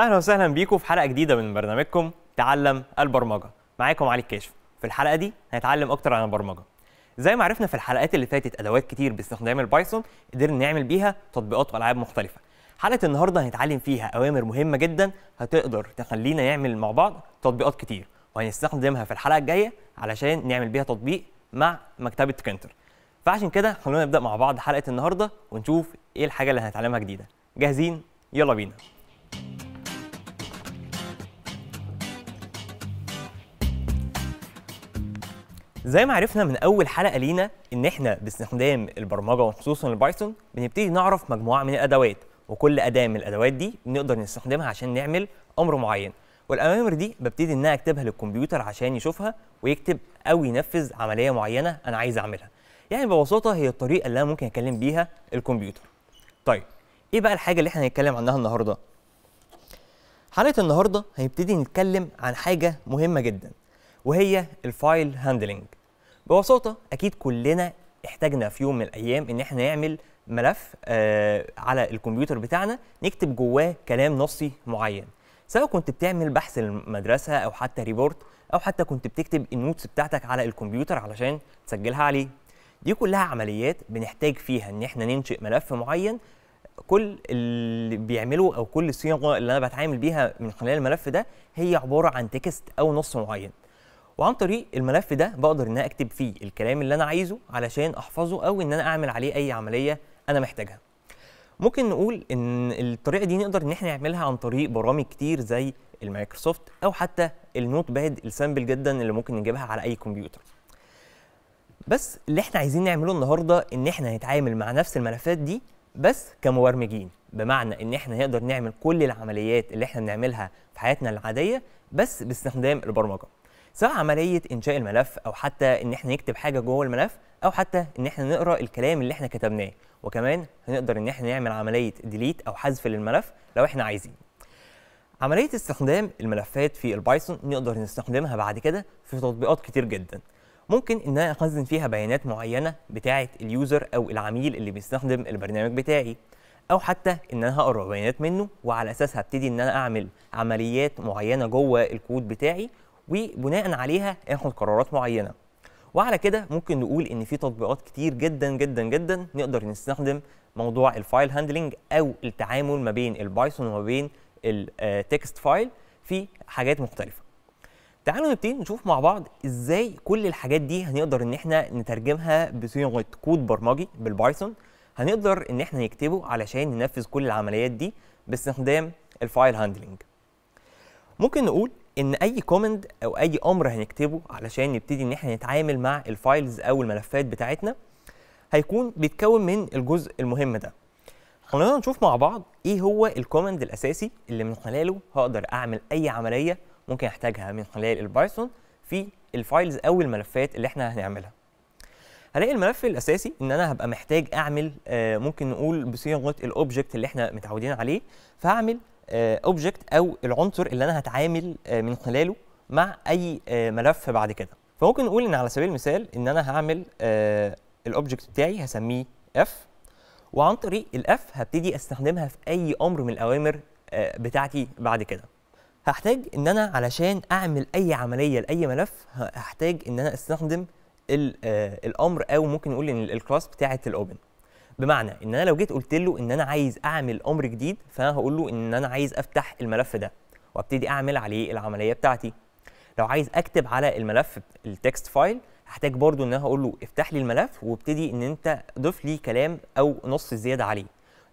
اهلا وسهلا بيكم في حلقه جديده من برنامجكم تعلم البرمجه معاكم علي الكاشف في الحلقه دي هنتعلم اكتر عن البرمجه زي ما عرفنا في الحلقات اللي فاتت ادوات كتير باستخدام البايثون قدرنا نعمل بيها تطبيقات والعاب مختلفه حلقه النهارده هنتعلم فيها اوامر مهمه جدا هتقدر تخلينا نعمل مع بعض تطبيقات كتير وهنستخدمها في الحلقه الجايه علشان نعمل بيها تطبيق مع مكتبه كنتر فعشان كده خلونا نبدا مع بعض حلقه النهارده ونشوف ايه الحاجه اللي هنتعلمها جديده جاهزين يلا بينا زي ما عرفنا من اول حلقه لينا ان احنا باستخدام البرمجه وخصوصا البايثون بنبتدي نعرف مجموعه من الادوات وكل اداه من الادوات دي بنقدر نستخدمها عشان نعمل امر معين والاوامر دي ببتدي ان انا اكتبها للكمبيوتر عشان يشوفها ويكتب او ينفذ عمليه معينه انا عايز اعملها يعني ببساطه هي الطريقه اللي انا ممكن اتكلم بيها الكمبيوتر طيب ايه بقى الحاجه اللي احنا هنتكلم عنها النهارده حلقه النهارده هنبتدي نتكلم عن حاجه مهمه جدا وهي الفايل هاندلنج ببساطه اكيد كلنا احتاجنا في يوم من الايام ان احنا نعمل ملف آه على الكمبيوتر بتاعنا نكتب جواه كلام نصي معين سواء كنت بتعمل بحث المدرسه او حتى ريبورت او حتى كنت بتكتب النوتس بتاعتك على الكمبيوتر علشان تسجلها عليه دي كلها عمليات بنحتاج فيها ان احنا ننشئ ملف معين كل اللي بيعمله او كل الصيغه اللي انا بتعامل بيها من خلال الملف ده هي عباره عن تكست او نص معين وعن طريق الملف ده بقدر ان اكتب فيه الكلام اللي انا عايزه علشان احفظه او ان انا اعمل عليه اي عمليه انا محتاجها ممكن نقول ان الطريقه دي نقدر ان احنا نعملها عن طريق برامج كتير زي المايكروسوفت او حتى النوت باد السامبل جدا اللي ممكن نجيبها على اي كمبيوتر بس اللي احنا عايزين نعمله النهارده ان احنا نتعامل مع نفس الملفات دي بس كمبرمجين بمعنى ان احنا نقدر نعمل كل العمليات اللي احنا بنعملها في حياتنا العاديه بس باستخدام البرمجه سواء عمليه انشاء الملف او حتى ان احنا نكتب حاجه جوه الملف او حتى ان احنا نقرا الكلام اللي احنا كتبناه وكمان هنقدر ان احنا نعمل عمليه ديليت او حذف للملف لو احنا عايزين عمليه استخدام الملفات في البايثون نقدر نستخدمها بعد كده في تطبيقات كتير جدا ممكن ان انا اخزن فيها بيانات معينه بتاعه اليوزر او العميل اللي بيستخدم البرنامج بتاعي او حتى ان انا هقرا بيانات منه وعلى اساسها ابتدي ان انا اعمل عمليات معينه جوه الكود بتاعي وبناء عليها ناخد قرارات معينه وعلى كده ممكن نقول ان في تطبيقات كتير جدا جدا جدا نقدر نستخدم موضوع الفايل هاندلنج او التعامل ما بين البايثون وما بين التكست فايل آه، في حاجات مختلفه تعالوا نبتدي نشوف مع بعض ازاي كل الحاجات دي هنقدر ان احنا نترجمها بصيغه كود برمجي بالبايثون هنقدر ان احنا نكتبه علشان ننفذ كل العمليات دي باستخدام الفايل هاندلنج ممكن نقول ان اي كومند او اي امر هنكتبه علشان نبتدي ان احنا نتعامل مع الفايلز او الملفات بتاعتنا هيكون بيتكون من الجزء المهم ده خلينا نشوف مع بعض ايه هو الكومند الاساسي اللي من خلاله هقدر اعمل اي عمليه ممكن احتاجها من خلال البايثون في الفايلز او الملفات اللي احنا هنعملها هلاقي الملف الاساسي ان انا هبقى محتاج اعمل آه، ممكن نقول بصيغه الاوبجكت اللي احنا متعودين عليه فهعمل اوبجكت آه، او العنصر اللي انا هتعامل آه، من خلاله مع اي آه، ملف بعد كده فممكن نقول ان على سبيل المثال ان انا هعمل الاوبجكت بتاعي هسميه اف وعن طريق الاف هبتدي استخدمها في اي امر من الاوامر بتاعتي بعد كده هحتاج ان انا علشان اعمل اي عمليه لاي ملف هحتاج ان انا استخدم الامر او ممكن نقول ان الكلاس بتاعه الاوبن بمعنى ان انا لو جيت قلت له ان انا عايز اعمل امر جديد فانا هقول له ان انا عايز افتح الملف ده وابتدي اعمل عليه العمليه بتاعتي لو عايز اكتب على الملف التكست فايل هحتاج برضو ان انا هقول له افتح لي الملف وابتدي ان انت ضيف لي كلام او نص زياده عليه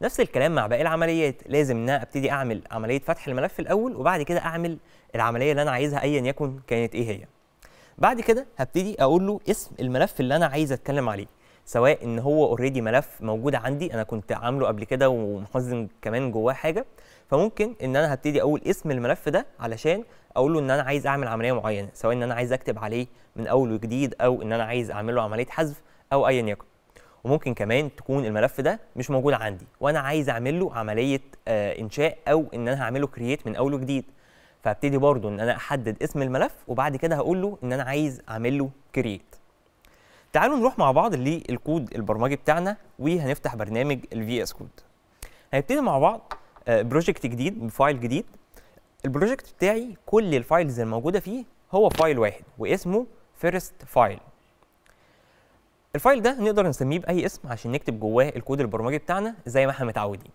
نفس الكلام مع باقي العمليات لازم ان انا ابتدي اعمل عمليه فتح الملف الاول وبعد كده اعمل العمليه اللي انا عايزها ايا يكن كانت ايه هي بعد كده هبتدي اقول له اسم الملف اللي انا عايز اتكلم عليه سواء ان هو اوريدي ملف موجود عندي انا كنت عامله قبل كده ومخزن كمان جواه حاجه فممكن ان انا هبتدي اقول اسم الملف ده علشان اقول له ان انا عايز اعمل عمليه معينه سواء ان انا عايز اكتب عليه من اول وجديد او ان انا عايز اعمل له عمليه حذف او ايا يكن وممكن كمان تكون الملف ده مش موجود عندي وانا عايز اعمل له عمليه آه، انشاء او ان انا هعمله كرييت من اول وجديد فابتدي برضو ان انا احدد اسم الملف وبعد كده هقول له ان انا عايز اعمل له كرييت تعالوا نروح مع بعض للكود البرمجي بتاعنا وهنفتح برنامج الفي اس كود هنبتدي مع بعض بروجكت آه، جديد بفايل جديد البروجكت بتاعي كل الفايلز الموجوده فيه هو فايل واحد واسمه فيرست فايل الفايل ده نقدر نسميه باي اسم عشان نكتب جواه الكود البرمجي بتاعنا زي ما احنا متعودين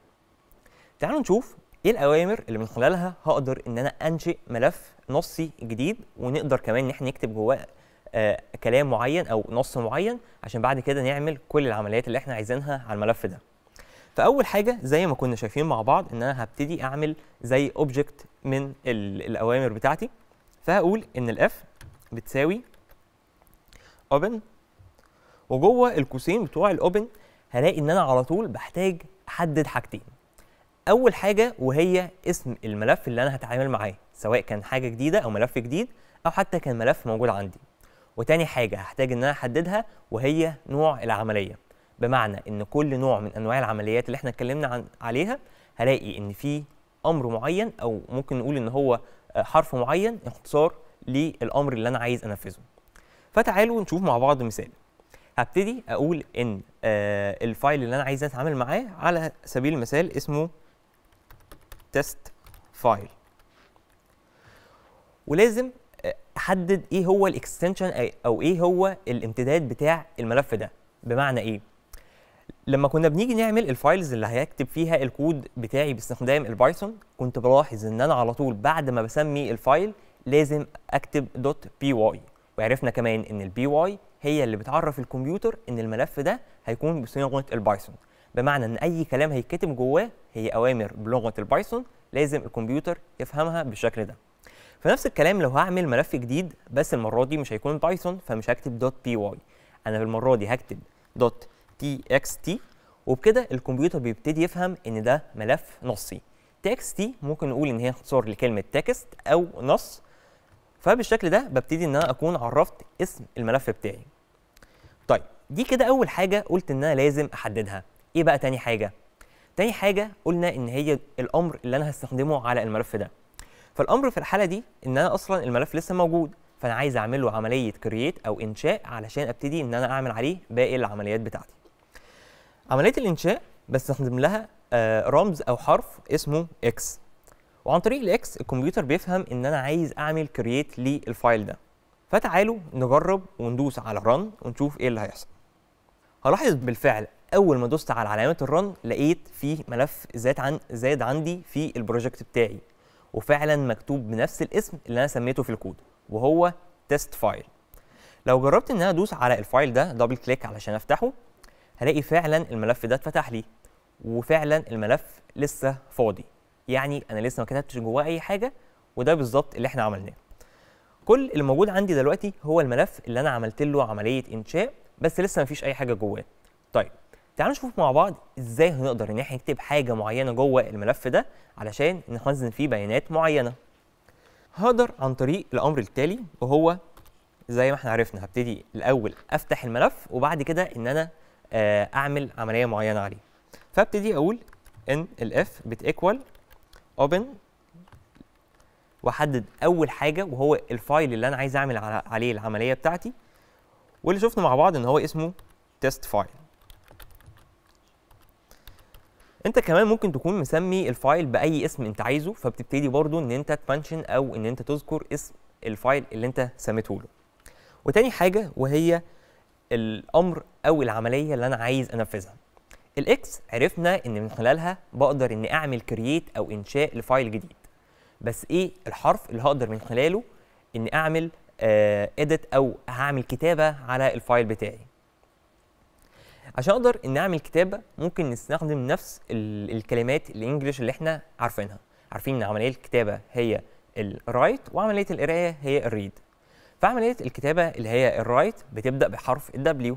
تعالوا نشوف ايه الاوامر اللي من خلالها هقدر ان انا انشئ ملف نصي جديد ونقدر كمان ان احنا نكتب جواه آه، كلام معين او نص معين عشان بعد كده نعمل كل العمليات اللي احنا عايزينها على الملف ده فاول حاجه زي ما كنا شايفين مع بعض ان انا هبتدي اعمل زي اوبجكت من الاوامر بتاعتي فهقول ان الاف بتساوي اوبن وجوه القوسين بتوع الاوبن هلاقي ان انا على طول بحتاج احدد حاجتين اول حاجه وهي اسم الملف اللي انا هتعامل معاه سواء كان حاجه جديده او ملف جديد او حتى كان ملف موجود عندي وتاني حاجه هحتاج ان انا احددها وهي نوع العمليه بمعنى ان كل نوع من انواع العمليات اللي احنا اتكلمنا عن عليها هلاقي ان في امر معين او ممكن نقول ان هو آه، حرف معين اختصار للامر اللي انا عايز انفذه فتعالوا نشوف مع بعض مثال هبتدي اقول ان آه، الفايل اللي انا عايز اتعامل معاه على سبيل المثال اسمه تيست فايل ولازم حدد ايه هو الاكستنشن او ايه هو الامتداد بتاع الملف ده بمعنى ايه لما كنا بنيجي نعمل الفايلز اللي هيكتب فيها الكود بتاعي باستخدام البايثون كنت بلاحظ ان انا على طول بعد ما بسمي الفايل لازم اكتب دوت بي واي وعرفنا كمان ان البي واي هي اللي بتعرف الكمبيوتر ان الملف ده هيكون بصيغه البايثون بمعنى ان اي كلام هيتكتب جواه هي اوامر بلغه البايثون لازم الكمبيوتر يفهمها بالشكل ده فنفس الكلام لو هعمل ملف جديد بس المره دي مش هيكون بايثون فمش هكتب دوت بي واي انا بالمره دي هكتب دوت تي اكس تي وبكده الكمبيوتر بيبتدي يفهم ان ده ملف نصي txt ممكن نقول ان هي اختصار لكلمه تكست او نص فبالشكل ده ببتدي ان انا اكون عرفت اسم الملف بتاعي طيب دي كده اول حاجه قلت ان انا لازم احددها ايه بقى تاني حاجه تاني حاجه قلنا ان هي الامر اللي انا هستخدمه على الملف ده فالامر في الحاله دي ان انا اصلا الملف لسه موجود فانا عايز اعمل له عمليه كرييت او انشاء علشان ابتدي ان انا اعمل عليه باقي العمليات بتاعتي عمليه الانشاء بستخدم لها رمز آه، او حرف اسمه اكس وعن طريق الاكس الكمبيوتر بيفهم ان انا عايز اعمل كرييت للفايل ده فتعالوا نجرب وندوس على رن ونشوف ايه اللي هيحصل هلاحظ بالفعل اول ما دوست على علامه الرن لقيت فيه ملف زاد عن زاد عندي في البروجكت بتاعي وفعلا مكتوب بنفس الاسم اللي انا سميته في الكود وهو تيست فايل لو جربت ان انا ادوس على الفايل ده دبل كليك علشان افتحه هلاقي فعلا الملف ده اتفتح لي وفعلا الملف لسه فاضي يعني انا لسه ما كتبتش جواه اي حاجه وده بالظبط اللي احنا عملناه كل اللي موجود عندي دلوقتي هو الملف اللي انا عملت له عمليه انشاء بس لسه ما فيش اي حاجه جواه طيب تعالوا نشوف مع بعض ازاي هنقدر ان احنا نكتب حاجه معينه جوه الملف ده علشان نخزن فيه بيانات معينه هقدر عن طريق الامر التالي وهو زي ما احنا عرفنا هبتدي الاول افتح الملف وبعد كده ان انا آه، اعمل عمليه معينه عليه فابتدي اقول ان الاف بتيكوال اوبن واحدد اول حاجه وهو الفايل اللي انا عايز اعمل عليه العمليه بتاعتي واللي شفنا مع بعض ان هو اسمه تيست فايل انت كمان ممكن تكون مسمي الفايل باي اسم انت عايزه فبتبتدي برضو ان انت تمنشن او ان انت تذكر اسم الفايل اللي انت سميته له وتاني حاجه وهي الامر او العمليه اللي انا عايز انفذها الاكس عرفنا ان من خلالها بقدر ان اعمل كرييت او انشاء لفايل جديد بس ايه الحرف اللي هقدر من خلاله ان اعمل اديت آه، او هعمل كتابه على الفايل بتاعي عشان اقدر ان اعمل كتابه ممكن نستخدم نفس الكلمات الانجليش اللي احنا عارفينها عارفين ان عمليه الكتابه هي الرايت وعمليه القرايه هي الريد فعمليه الكتابه اللي هي الرايت بتبدا بحرف الدبليو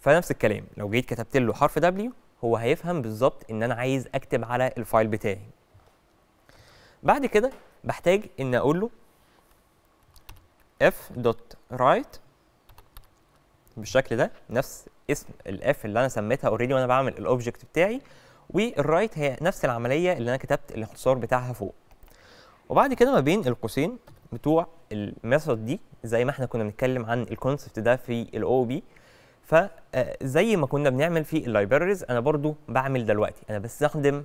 فنفس الكلام لو جيت كتبت له حرف دبليو هو هيفهم بالظبط ان انا عايز اكتب على الفايل بتاعي بعد كده بحتاج ان اقول له f.write بالشكل ده نفس اسم الاف اللي انا سميتها اوريدي وانا بعمل الاوبجكت بتاعي والرايت هي نفس العمليه اللي انا كتبت الاختصار بتاعها فوق وبعد كده ما بين القوسين بتوع الميثود دي زي ما احنا كنا بنتكلم عن الكونسبت ده في الاو بي فزي آه، ما كنا بنعمل في اللايبريز انا برضو بعمل دلوقتي انا بستخدم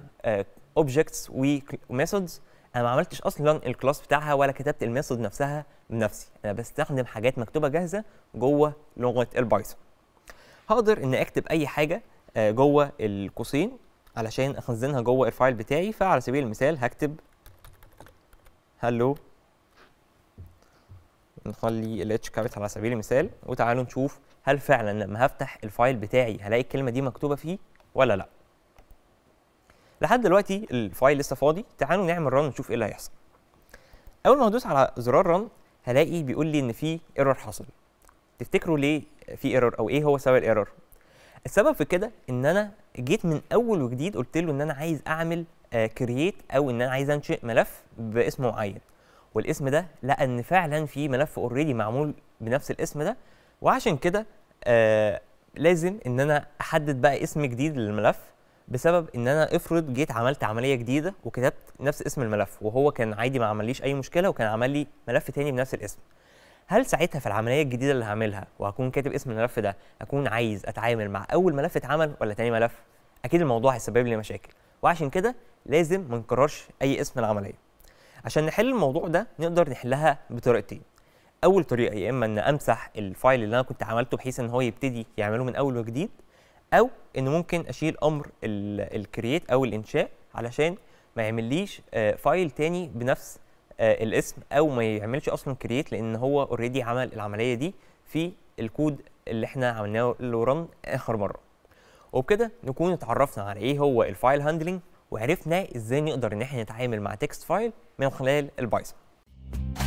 اوبجكتس آه، وميثودز انا ما عملتش اصلا الكلاس بتاعها ولا كتبت الميثود نفسها بنفسي انا بستخدم حاجات مكتوبه جاهزه جوه لغه البايثون هقدر ان اكتب اي حاجه آه، جوه القوسين علشان اخزنها جوه الفايل بتاعي فعلى سبيل المثال هكتب هلو نخلي الاتش كابيتال على سبيل المثال وتعالوا نشوف هل فعلا لما هفتح الفايل بتاعي هلاقي الكلمه دي مكتوبه فيه ولا لا لحد دلوقتي الفايل لسه فاضي تعالوا نعمل ران نشوف ايه اللي هيحصل اول ما هدوس على زرار ران هلاقي بيقول لي ان في ايرور حصل تفتكروا ليه في ايرور او ايه هو سبب الايرور السبب في كده ان انا جيت من اول وجديد قلت له ان انا عايز اعمل كرييت آه، او ان انا عايز انشئ ملف باسم معين والاسم ده لقى ان فعلا في ملف اوريدي معمول بنفس الاسم ده وعشان كده آه لازم ان انا احدد بقى اسم جديد للملف بسبب ان انا افرض جيت عملت عمليه جديده وكتبت نفس اسم الملف وهو كان عادي ما عمليش اي مشكله وكان عمل لي ملف تاني بنفس الاسم هل ساعتها في العمليه الجديده اللي هعملها وهكون كاتب اسم الملف ده اكون عايز اتعامل مع اول ملف اتعمل ولا تاني ملف اكيد الموضوع هيسبب لي مشاكل وعشان كده لازم ما نكررش اي اسم العمليه عشان نحل الموضوع ده نقدر نحلها بطريقتين اول طريقه يا اما ان امسح الفايل اللي انا كنت عملته بحيث ان هو يبتدي يعمله من اول وجديد او ان ممكن اشيل امر الكرييت او الانشاء علشان ما يعمليش فايل آه، تاني بنفس آه، الاسم او ما يعملش اصلا كرييت لان هو اوريدي عمل العمليه دي في الكود اللي احنا عملناه له رن اخر مره وبكده نكون اتعرفنا على ايه هو الفايل هاندلنج وعرفنا ازاي نقدر ان احنا نتعامل مع تكست فايل من خلال البايثون